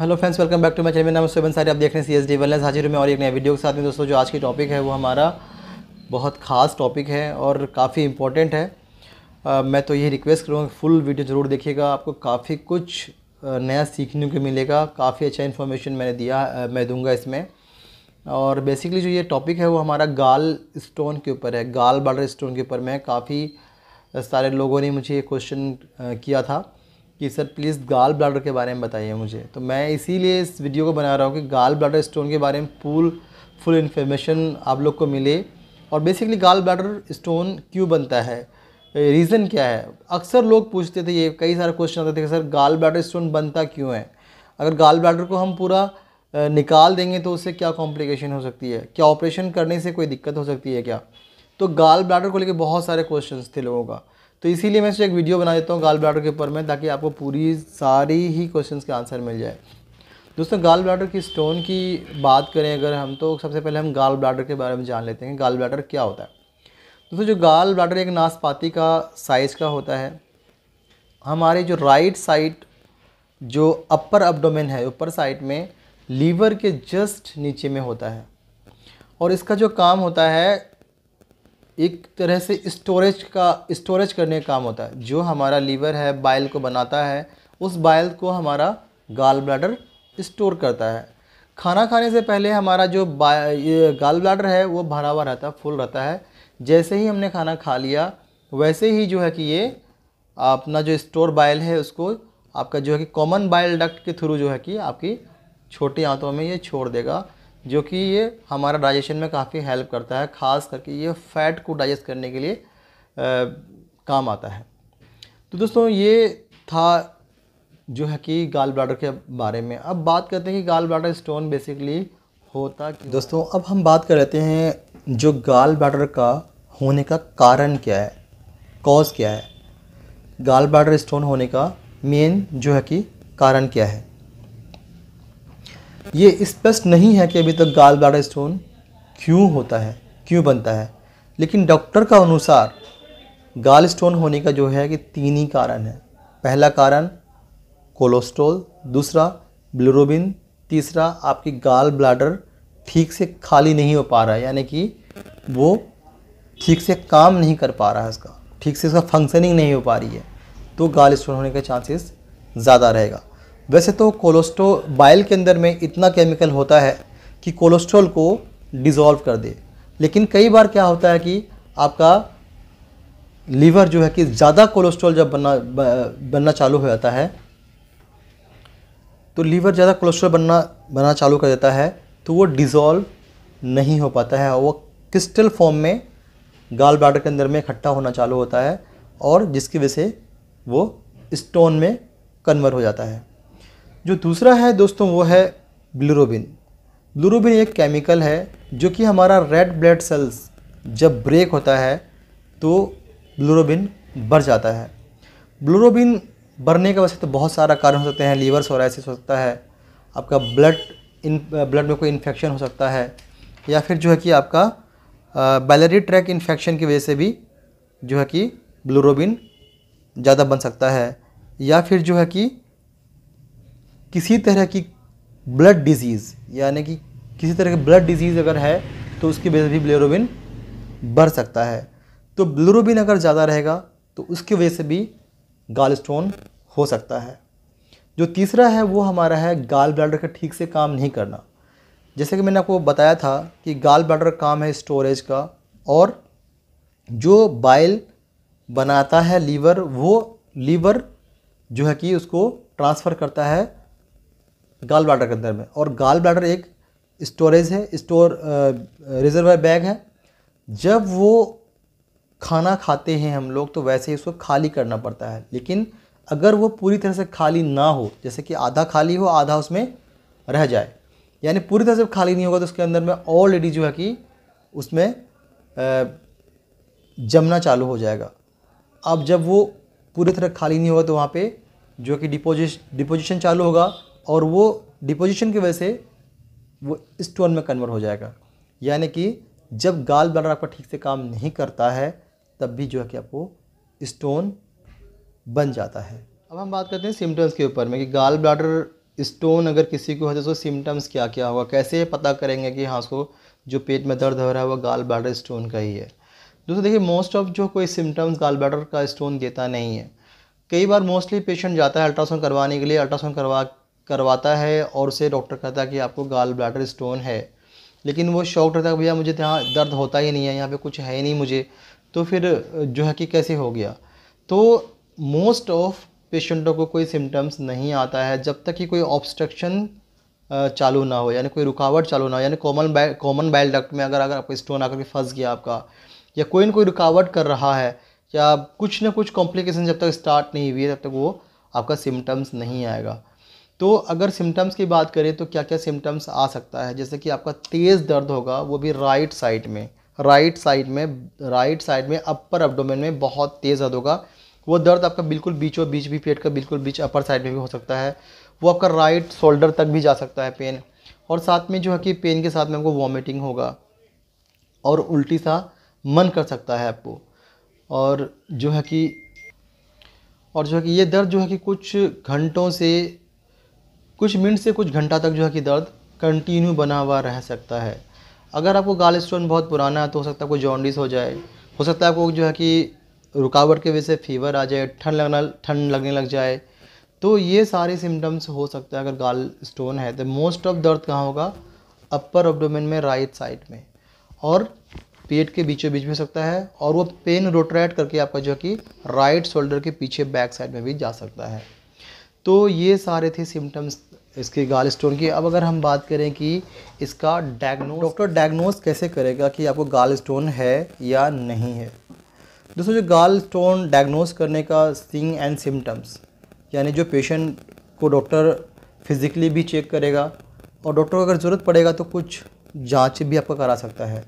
hello friends welcome back to my channel मेरा नाम सुबन सारी आप देख रहे हैं सी एस डी वेलनेस हाजिर में और एक नए वीडियो के साथ में दोस्तों जो आज की टॉपिक है वो हमारा बहुत ख़ास टॉपिक है और काफ़ी इम्पोर्टेंट है आ, मैं तो यही रिक्वेस्ट करूँगा फुल वीडियो ज़रूर देखिएगा आपको काफ़ी कुछ नया सीखने को मिलेगा काफ़ी अच्छा इन्फॉर्मेशन मैंने दिया आ, मैं दूँगा इसमें और बेसिकली जो ये टॉपिक है वो हमारा गाल स्टोन के ऊपर है गाल बाडर स्टोन के ऊपर मैं काफ़ी सारे लोगों ने मुझे ये क्वेश्चन किया था कि सर प्लीज़ गाल ब्लाडर के बारे में बताइए मुझे तो मैं इसीलिए इस वीडियो को बना रहा हूँ कि गाल ब्लाडर स्टोन के बारे में पूल फुल इन्फॉर्मेशन आप लोग को मिले और बेसिकली गाल ब्लाडर स्टोन क्यों बनता है रीज़न क्या है अक्सर लोग पूछते थे ये कई सारे क्वेश्चन आते थे कि सर गाल ब्लाडर स्टोन बनता क्यों है अगर गाल ब्लाडर को हम पूरा निकाल देंगे तो उससे क्या कॉम्प्लिकेशन हो सकती है क्या ऑपरेशन करने से कोई दिक्कत हो सकती है क्या तो गाल ब्लाडर को लेकर बहुत सारे क्वेश्चन थे लोगों का तो इसीलिए मैं एक वीडियो बना देता हूँ गाल ब्लाडर के ऊपर में ताकि आपको पूरी सारी ही क्वेश्चन के आंसर मिल जाए दोस्तों गाल ब्लाडर की स्टोन की बात करें अगर हम तो सबसे पहले हम गाल ब्लाडर के बारे में जान लेते हैं गाल ब्लाडर क्या होता है दोस्तों जो गाल ब्लाडर एक नाशपाती का साइज़ का होता है हमारे जो राइट साइड जो अपर अपडोमेन है ऊपर साइड में लीवर के जस्ट नीचे में होता है और इसका जो काम होता है एक तरह से स्टोरेज का स्टोरेज करने का काम होता है जो हमारा लीवर है बाइल को बनाता है उस बाइल को हमारा गाल ब्लाडर स्टोर करता है खाना खाने से पहले हमारा जो गाल ब्लाडर है वो भरा हुआ रहता है फुल रहता है जैसे ही हमने खाना खा लिया वैसे ही जो है कि ये अपना जो स्टोर बाइल है उसको आपका जो है कि कॉमन बाइल डक्ट के थ्रू जो है कि आपकी छोटे आंतों में ये छोड़ देगा जो कि ये हमारा डाइजेशन में काफ़ी हेल्प करता है ख़ास करके ये फैट को डाइजेस्ट करने के लिए आ, काम आता है तो दोस्तों ये था जो है कि गाल ब्लाडर के बारे में अब बात करते हैं कि गाल ब्लाडर स्टोन बेसिकली होता कि दोस्तों अब हम बात कर लेते हैं जो गाल ब्लाडर का होने का कारण क्या है कॉज क्या है गाल ब्लाडर स्टोन होने का मेन जो है कि कारण क्या है ये स्पष्ट नहीं है कि अभी तक गाल ब्लाडर स्टोन क्यों होता है क्यों बनता है लेकिन डॉक्टर का अनुसार गाल स्टोन होने का जो है कि तीन ही कारण है पहला कारण कोलेस्ट्रोल दूसरा ब्लूरोबिन तीसरा आपकी गाल ब्लाडर ठीक से खाली नहीं हो पा रहा है यानी कि वो ठीक से काम नहीं कर पा रहा है उसका ठीक से उसका फंक्शनिंग नहीं हो पा रही है तो गाल स्टोन होने का चांसेस ज़्यादा रहेगा वैसे तो कोलेस्ट्रो बाइल के अंदर में इतना केमिकल होता है कि कोलेस्ट्रोल को डिज़ोल्व कर दे लेकिन कई बार क्या होता है कि आपका लीवर जो है कि ज़्यादा कोलेस्ट्रोल जब बनना बनना चालू हो जाता है तो लीवर ज़्यादा कोलेस्ट्रोल बनना बनना चालू कर देता है तो वो डिज़ोल्व नहीं हो पाता है वो क्रिस्टल फॉर्म में गाल ब्लाडर के अंदर में इकट्ठा होना चालू होता है और जिसकी वजह से वो स्टोन में कन्वर्ट हो जाता है जो दूसरा है दोस्तों वो है ब्लूरोबिन ब्लूरोबिन एक केमिकल है जो कि हमारा रेड ब्लड सेल्स जब ब्रेक होता है तो ब्लूरोबिन बढ़ जाता है ब्लूरोबिन बढ़ने का वजह से तो बहुत सारा कारण हो सकते हैं लीवर सोराइसिस हो सकता है आपका ब्लड इन ब्लड में कोई इन्फेक्शन हो सकता है या फिर जो है कि आपका बैलरी ट्रैक इन्फेक्शन की वजह से भी जो है कि ब्लूरोबिन ज़्यादा बन सकता है या फिर जो है कि किसी तरह की ब्लड डिजीज़ यानी कि किसी तरह की ब्लड डिजीज़ अगर है तो उसकी वजह से भी ब्लोरोबिन बढ़ सकता है तो ब्लोरोबिन अगर ज़्यादा रहेगा तो उसकी वजह से भी गाल स्टोन हो सकता है जो तीसरा है वो हमारा है गाल ब्लैडर का ठीक से काम नहीं करना जैसे कि मैंने आपको बताया था कि गाल ब्लैडर काम है स्टोरेज का और जो बाइल बनाता है लीवर वो लीवर जो है कि उसको ट्रांसफ़र करता है गाल ब्लाडर के अंदर में और गाल ब्लाडर एक स्टोरेज है स्टोर रिजर्वर बैग है जब वो खाना खाते हैं हम लोग तो वैसे ही उसको खाली करना पड़ता है लेकिन अगर वो पूरी तरह से खाली ना हो जैसे कि आधा खाली हो आधा उसमें रह जाए यानी पूरी तरह से खाली नहीं होगा तो उसके अंदर में ऑलरेडी जो है कि उसमें जमना चालू हो जाएगा अब जब वो पूरी तरह खाली नहीं होगा तो वहाँ पे जो कि डिपोजिश डिपोजिशन चालू होगा और वो डिपोजिशन की वजह से वो स्टोन में कन्वर्ट हो जाएगा यानी कि जब गाल ब्लडर आपका ठीक से काम नहीं करता है तब भी जो है कि आपको स्टोन बन जाता है अब हम बात करते हैं सिम्टम्स के ऊपर में कि गाल ब्लाडर स्टोन अगर किसी को है तो उसको सिम्टम्स क्या क्या होगा कैसे पता करेंगे कि हाँ उसको जो पेट में दर्द हो रहा है वो गाल ब्लाडर स्टोन का ही है दोस्तों देखिए मोस्ट ऑफ जो कोई सिम्टम्स गाल ब्लाडर का स्टोन देता नहीं है कई बार मोस्टली पेशेंट जाता है अल्ट्रासाउंड करवाने के लिए अल्ट्रासाउंड करवा करवाता है और उसे डॉक्टर कहता है कि आपको गाल ब्लाडर स्टोन है लेकिन वो शौक रहता है भैया मुझे तो यहाँ दर्द होता ही नहीं है यहाँ पे कुछ है ही नहीं मुझे तो फिर जो है कि कैसे हो गया तो मोस्ट ऑफ पेशेंटों को कोई सिम्टम्स नहीं आता है जब तक कि कोई ऑब्स्ट्रक्शन चालू ना हो यानी कोई रुकावट चालू ना हो यानी common bile common bile duct में अगर अगर आपको स्टोन आकर के फंस गया आपका या कोई ना कोई रुकावट कर रहा है या कुछ ना कुछ कॉम्प्लिकेशन जब तक स्टार्ट नहीं हुई है तब तक वो आपका सिम्टम्स नहीं आएगा तो अगर सिम्टम्स की बात करें तो क्या क्या सिम्टम्स आ सकता है जैसे कि आपका तेज़ दर्द होगा वो भी राइट साइड में राइट साइड में राइट साइड में अपर अपडोमेन में बहुत तेज़ दर्द होगा वो दर्द आपका बिल्कुल बीचों बीच भी पेट का बिल्कुल बीच अपर साइड में भी हो सकता है वो आपका राइट शोल्डर तक भी जा सकता है पेन और साथ में जो है कि पेन के साथ में आपको वॉमिटिंग होगा और उल्टी सा मन कर सकता है आपको और जो है कि और जो है कि ये दर्द जो है कि कुछ घंटों से कुछ मिनट से कुछ घंटा तक जो है कि दर्द कंटिन्यू बना हुआ रह सकता है अगर आपको गाल स्टोन बहुत पुराना है तो हो सकता है कोई जॉन्डिस हो जाए हो सकता है आपको जो है कि रुकावट की वजह से फीवर आ जाए ठंड लगना ठंड लगने लग जाए तो ये सारे सिम्टम्स हो सकते हैं अगर गाल स्टोन है तो मोस्ट ऑफ दर्द कहाँ होगा अपर ऑबडोमिन में राइट साइड में और पेट के बीचों बीच में सकता है और वो पेन रोटरेट करके आपका जो है कि राइट शोल्डर के पीछे बैक साइड में भी जा सकता है तो ये सारे थे सिम्टम्स इसकी गाल स्टोन की अब अगर हम बात करें कि इसका डायग्नोज डॉक्टर डायग्नोज कैसे करेगा कि आपको गाल स्टोन है या नहीं है दोस्तों जो गाल स्टोन डायग्नोज करने का सिंग एंड सिम्टम्स यानी जो पेशेंट को डॉक्टर फिज़िकली भी चेक करेगा और डॉक्टर को अगर ज़रूरत पड़ेगा तो कुछ जाँच भी आपका करा सकता है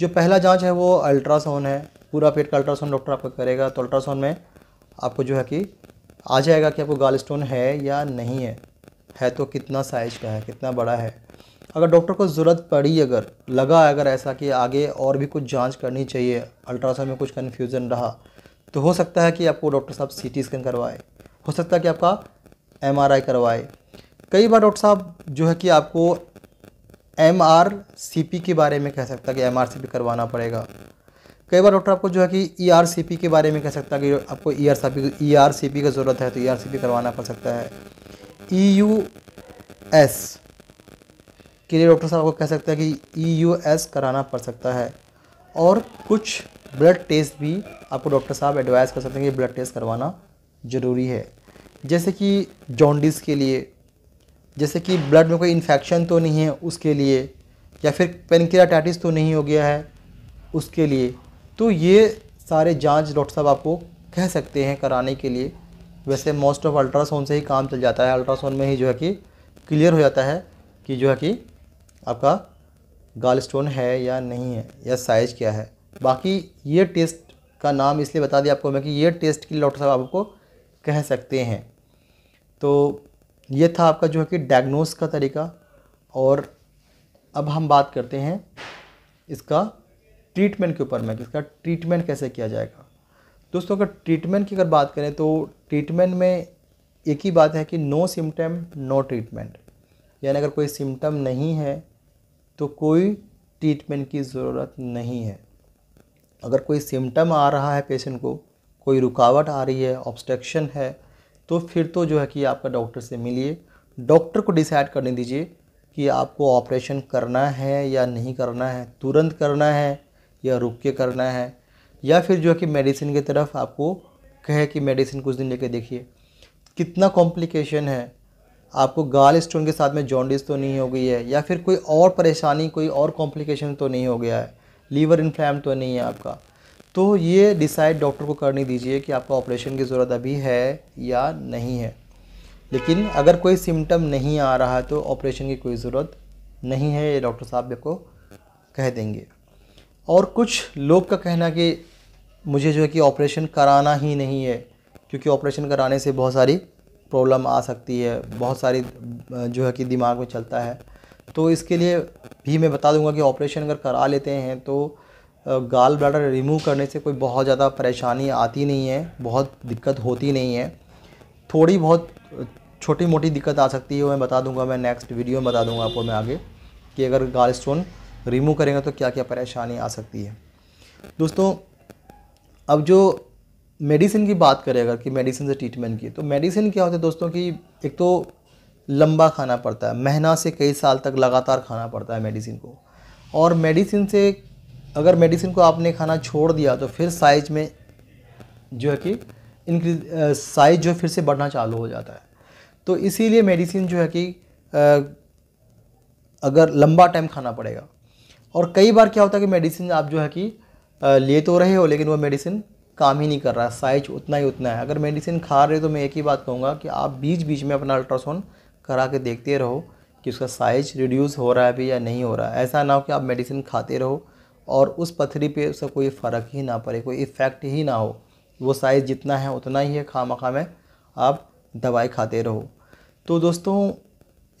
जो पहला जाँच है वो अल्ट्रासाउंड है पूरा पेट का अल्ट्रासाउंड डॉक्टर आपका करेगा तो अल्ट्रासाउंड में आपको जो है कि आ जाएगा कि आपको गाल स्टोन है या नहीं है है तो कितना साइज़ का है कितना बड़ा है अगर डॉक्टर को ज़रूरत पड़ी अगर लगा अगर ऐसा कि आगे और भी कुछ जांच करनी चाहिए अल्ट्रासाउंड में कुछ कन्फ्यूज़न रहा तो हो सकता है कि आपको डॉक्टर साहब सी स्कैन करवाए हो सकता है कि आपका एम करवाए कई बार डॉक्टर साहब जो है कि आपको एम आर सी पी के बारे में कह सकता है कि एम आर सी पी करवाना पड़ेगा कई बार डॉक्टर आपको जो है कि ई आर सी पी के बारे में कह सकता है कि आपको E e R C e P E R C P का ज़रूरत है तो ई आर सी पी करवाना पड़ सकता है ई यू एस के लिए डॉक्टर साहब आपको कह सकते हैं कि ई यू एस कराना पड़ सकता है और कुछ ब्लड टेस्ट भी आपको डॉक्टर साहब एडवाइस कर सकते हैं कि ब्लड टेस्ट करवाना ज़रूरी है जैसे कि जॉन्डिस के लिए जैसे कि ब्लड में कोई इन्फेक्शन तो नहीं है उसके लिए या फिर पेनक्रियाटाइटिस तो नहीं हो गया है उसके लिए तो ये सारे जांच डॉक्टर साहब आपको कह सकते हैं कराने के लिए वैसे मोस्ट ऑफ अल्ट्रासाउंड से ही काम चल जाता है अल्ट्रासाउंड में ही जो है कि क्लियर हो जाता है कि जो है कि आपका गाल स्टोन है या नहीं है या साइज़ क्या है बाकी ये टेस्ट का नाम इसलिए बता दिया आपको मैं कि ये टेस्ट के लिए डॉक्टर साहब आपको कह सकते हैं तो ये था आपका जो है कि डायग्नोस का तरीका और अब हम बात करते हैं इसका ट्रीटमेंट के ऊपर में कि इसका ट्रीटमेंट कैसे किया जाएगा दोस्तों अगर ट्रीटमेंट की अगर बात करें तो ट्रीटमेंट में एक ही बात है कि नो सिम्टम नो ट्रीटमेंट यानी अगर कोई सिम्टम नहीं है तो कोई ट्रीटमेंट की ज़रूरत नहीं है अगर कोई सिम्टम आ रहा है पेशेंट को कोई रुकावट आ रही है ऑब्स्ट्रक्शन है तो फिर तो जो है कि आपका डॉक्टर से मिलिए डॉक्टर को डिसाइड करने दीजिए कि आपको ऑपरेशन करना है या नहीं करना है तुरंत करना है या रुक के करना है या फिर जो है कि मेडिसिन की तरफ आपको कहे कि मेडिसिन कुछ दिन लेके देखिए कितना कॉम्प्लिकेशन है आपको गाल स्टोन के साथ में जॉन्डिस तो नहीं हो गई है या फिर कोई और परेशानी कोई और कॉम्प्लिकेशन तो नहीं हो गया है लीवर इन्फ्लैम तो नहीं है आपका तो ये डिसाइड डॉक्टर को करने दीजिए कि आपका ऑपरेशन की ज़रूरत अभी है या नहीं है लेकिन अगर कोई सिम्टम नहीं आ रहा है तो ऑपरेशन की कोई ज़रूरत नहीं है ये डॉक्टर साहब आपको कह देंगे और कुछ लोग का कहना कि मुझे जो है कि ऑपरेशन कराना ही नहीं है क्योंकि ऑपरेशन कराने से बहुत सारी प्रॉब्लम आ सकती है बहुत सारी जो है कि दिमाग में चलता है तो इसके लिए भी मैं बता दूंगा कि ऑपरेशन अगर करा लेते हैं तो गाल ब्लाडर रिमूव करने से कोई बहुत ज़्यादा परेशानी आती नहीं है बहुत दिक्कत होती नहीं है थोड़ी बहुत छोटी मोटी दिक्कत आ सकती है मैं बता दूंगा मैं नेक्स्ट वीडियो में बता दूंगा आपको मैं आगे कि अगर गाल स्टोन रिमूव करेंगे तो क्या क्या परेशानी आ सकती है दोस्तों अब जो मेडिसिन की बात करें अगर कि मेडिसिन से ट्रीटमेंट की तो मेडिसिन क्या होता है दोस्तों कि एक तो लंबा खाना पड़ता है महीना से कई साल तक लगातार खाना पड़ता है मेडिसिन को और मेडिसिन से अगर मेडिसिन को आपने खाना छोड़ दिया तो फिर साइज में जो है कि इनक्रीज साइज जो फिर से बढ़ना चालू हो जाता है तो इसीलिए मेडिसिन जो है कि आ, अगर लंबा टाइम खाना पड़ेगा और कई बार क्या होता है कि मेडिसिन आप जो है कि ले तो रहे हो लेकिन वो मेडिसिन काम ही नहीं कर रहा साइज उतना ही उतना है अगर मेडिसिन खा रहे हो तो मैं एक ही बात कहूँगा कि आप बीच बीच में अपना अल्ट्रासाउंड करा के देखते रहो कि उसका साइज रिड्यूस हो रहा है भी या नहीं हो रहा है ऐसा ना हो कि आप मेडिसिन खाते रहो और उस पथरी पे उसका कोई फ़र्क ही ना पड़े कोई इफ़ेक्ट ही ना हो वो साइज़ जितना है उतना ही है खाम मखा में आप दवाई खाते रहो तो दोस्तों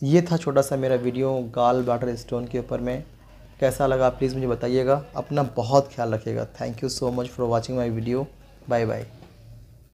ये था छोटा सा मेरा वीडियो गाल बाटर स्टोन के ऊपर में कैसा लगा प्लीज़ मुझे बताइएगा अपना बहुत ख्याल रखिएगा thank you so much for watching my video bye bye